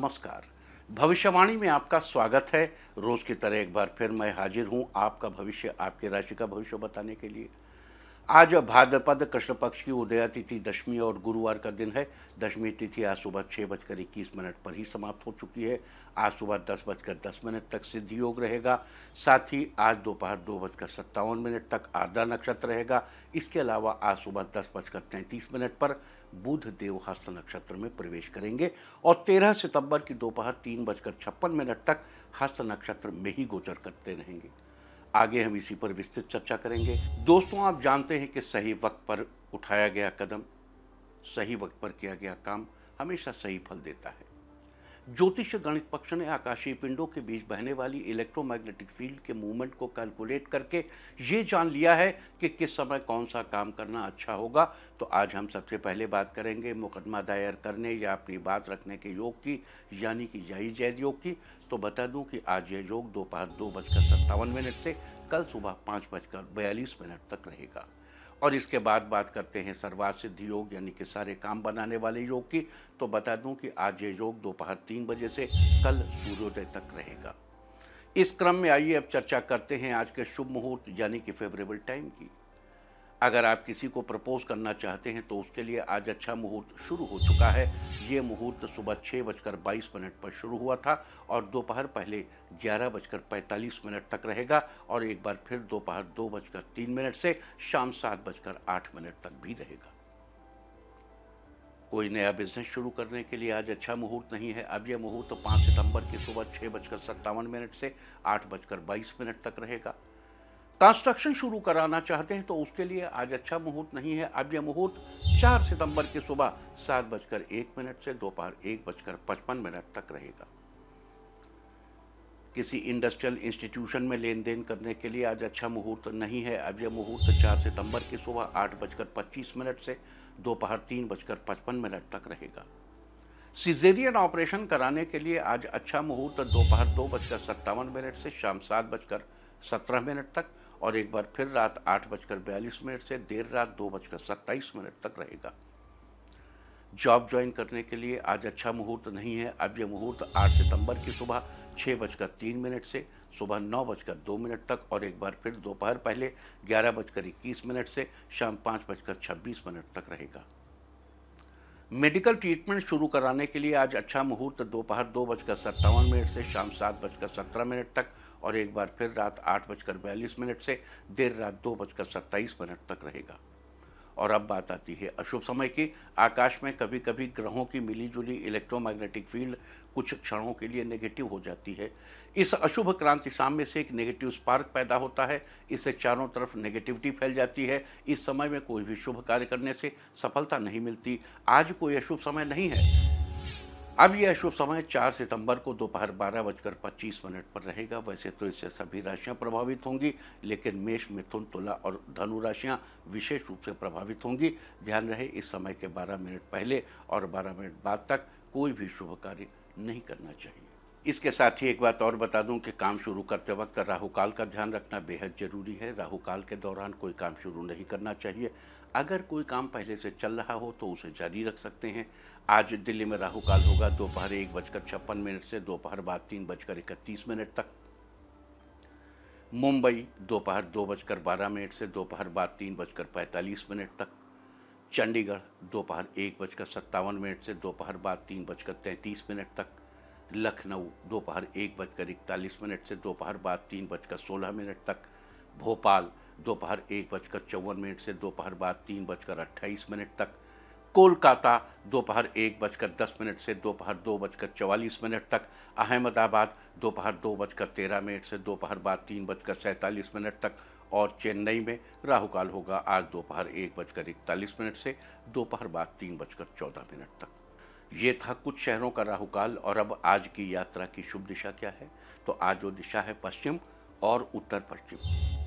नमस्कार भविष्यवाणी में आपका स्वागत है रोज की तरह एक बार फिर मैं हाजिर हूं आपका भविष्य आपकी राशि का भविष्य बताने के लिए आज भाद्रपद कृष्ण पक्ष की उदया तिथि दशमी और गुरुवार का दिन है दशमी तिथि आज सुबह छः बजकर इक्कीस मिनट पर ही समाप्त हो चुकी है आज सुबह दस बजकर दस मिनट तक सिद्धि योग रहेगा साथ ही आज दोपहर दो, बजकर सत्तावन मिनट तक आर्द्रा नक्षत्र रहेगा इसके अलावा आज सुबह दस बजकर तैंतीस मिनट पर बुध देव हस्त नक्षत्र में प्रवेश करेंगे और तेरह सितंबर की दोपहर तीन बजकर छप्पन मिनट तक हस्त नक्षत्र में ही गोचर करते रहेंगे आगे हम इसी पर विस्तृत चर्चा करेंगे दोस्तों आप जानते हैं कि सही वक्त पर उठाया गया कदम सही वक्त पर किया गया काम हमेशा सही फल देता है ज्योतिष गणित पक्ष ने आकाशीय पिंडों के बीच बहने वाली इलेक्ट्रोमैग्नेटिक फील्ड के मूवमेंट को कैलकुलेट करके ये जान लिया है कि किस समय कौन सा काम करना अच्छा होगा तो आज हम सबसे पहले बात करेंगे मुकदमा दायर करने या अपनी बात रखने के योग की यानी कि यही जैद योग की तो बता दूं कि आज यह योग दोपहर दो, दो बजकर सत्तावन मिनट से कल सुबह पाँच बजकर बयालीस मिनट तक रहेगा और इसके बाद बात करते हैं सिद्धि योग यानी कि सारे काम बनाने वाले योग की तो बता दूं कि आज ये योग दोपहर तीन बजे से कल सूर्योदय तक रहेगा इस क्रम में आइए अब चर्चा करते हैं आज के शुभ मुहूर्त यानी कि फेवरेबल टाइम की अगर आप किसी को प्रपोज करना चाहते हैं तो उसके लिए आज अच्छा मुहूर्त शुरू हो चुका है ये मुहूर्त सुबह छः बजकर बाईस मिनट पर शुरू हुआ था और दोपहर पहले ग्यारह बजकर पैंतालीस मिनट तक रहेगा और एक बार फिर दोपहर दो, दो बजकर तीन मिनट से शाम सात बजकर आठ मिनट तक भी रहेगा कोई नया बिजनेस शुरू करने के लिए आज अच्छा मुहूर्त नहीं है अब यह मुहूर्त पाँच सितंबर की सुबह छः बजकर सत्तावन मिनट से आठ बजकर बाईस मिनट तक रहेगा कंस्ट्रक्शन शुरू कराना चाहते हैं तो उसके लिए आज अच्छा मुहूर्त नहीं है अब यह मुहूर्त 4 सितंबर की सुबह सात बजकर एक मिनट से दोपहर एक बजकर पचपन मिनट तक रहेगा किसी इंडस्ट्रियल इंस्टीट्यूशन में लेन देन करने के लिए आज अच्छा मुहूर्त नहीं है अब यह मुहूर्त 4 सितंबर की सुबह आठ बजकर पच्चीस मिनट से दोपहर तीन बजकर पचपन मिनट तक रहेगा सिजेरियन ऑपरेशन कराने के लिए आज अच्छा मुहूर्त दोपहर दो बजकर सत्तावन मिनट से शाम सात बजकर सत्रह मिनट तक और एक बार फिर रात आठ बजकर बयालीस मिनट से देर रात दो बजकर सत्ताईस मिनट तक रहेगा जॉब ज्वाइन करने के लिए आज अच्छा मुहूर्त नहीं है अब यह मुहूर्त आठ सितंबर की सुबह छः बजकर तीन मिनट से सुबह नौ बजकर दो मिनट तक और एक बार फिर दोपहर पहले ग्यारह बजकर इक्कीस मिनट से शाम पाँच बजकर छब्बीस मिनट तक रहेगा मेडिकल ट्रीटमेंट शुरू कराने के लिए आज अच्छा मुहूर्त दोपहर दो, बजकर सत्तावन मिनट से शाम सात बजकर सत्रह मिनट तक और एक बार फिर रात आठ बजकर बयालीस मिनट से देर रात दो बजकर सत्ताईस मिनट तक रहेगा और अब बात आती है अशुभ समय की आकाश में कभी कभी ग्रहों की मिलीजुली इलेक्ट्रोमैग्नेटिक फील्ड कुछ क्षणों के लिए नेगेटिव हो जाती है इस अशुभ क्रांति सामने से एक नेगेटिव स्पार्क पैदा होता है इससे चारों तरफ नेगेटिविटी फैल जाती है इस समय में कोई भी शुभ कार्य करने से सफलता नहीं मिलती आज कोई अशुभ समय नहीं है अब यह अशुभ समय 4 सितंबर को दोपहर बारह बजकर पच्चीस मिनट पर रहेगा वैसे तो इससे सभी राशियां प्रभावित होंगी लेकिन मेष मिथुन तुला और धनु राशियां विशेष रूप से प्रभावित होंगी ध्यान रहे इस समय के 12 मिनट पहले और 12 मिनट बाद तक कोई भी शुभ कार्य नहीं करना चाहिए इसके साथ ही एक बात और बता दूं कि काम शुरू करते वक्त राहु काल का ध्यान रखना बेहद जरूरी है राहु काल के दौरान कोई काम शुरू नहीं करना चाहिए अगर कोई काम पहले से चल रहा हो तो उसे जारी रख सकते हैं आज दिल्ली में राहु काल होगा दोपहर एक बजकर छप्पन मिनट से दोपहर बाद तीन बजकर इकतीस मिनट तक मुंबई दोपहर दो बजकर बारह मिनट से दोपहर बाद तीन बजकर पैंतालीस मिनट तक चंडीगढ़ दोपहर एक बजकर सत्तावन मिनट से दोपहर बाद तीन बजकर तैंतीस मिनट तक लखनऊ दोपहर एक बजकर इकतालीस मिनट से दोपहर बाद तीन बजकर सोलह मिनट तक भोपाल दोपहर एक बजकर चौवन मिनट से दोपहर बाद तीन बजकर अट्ठाईस मिनट तक कोलकाता दोपहर एक बजकर दस मिनट से दोपहर दो बजकर चवालीस मिनट तक अहमदाबाद दोपहर दो बजकर तेरह मिनट से दोपहर बाद तीन बजकर सैंतालीस मिनट तक और चेन्नई में राहुकाल होगा आज दोपहर एक बजकर इकतालीस मिनट से दोपहर बाद तीन बजकर चौदह मिनट तक ये था कुछ शहरों का राहुकाल और अब आज की यात्रा की शुभ दिशा क्या है तो आज वो दिशा है पश्चिम और उत्तर पश्चिम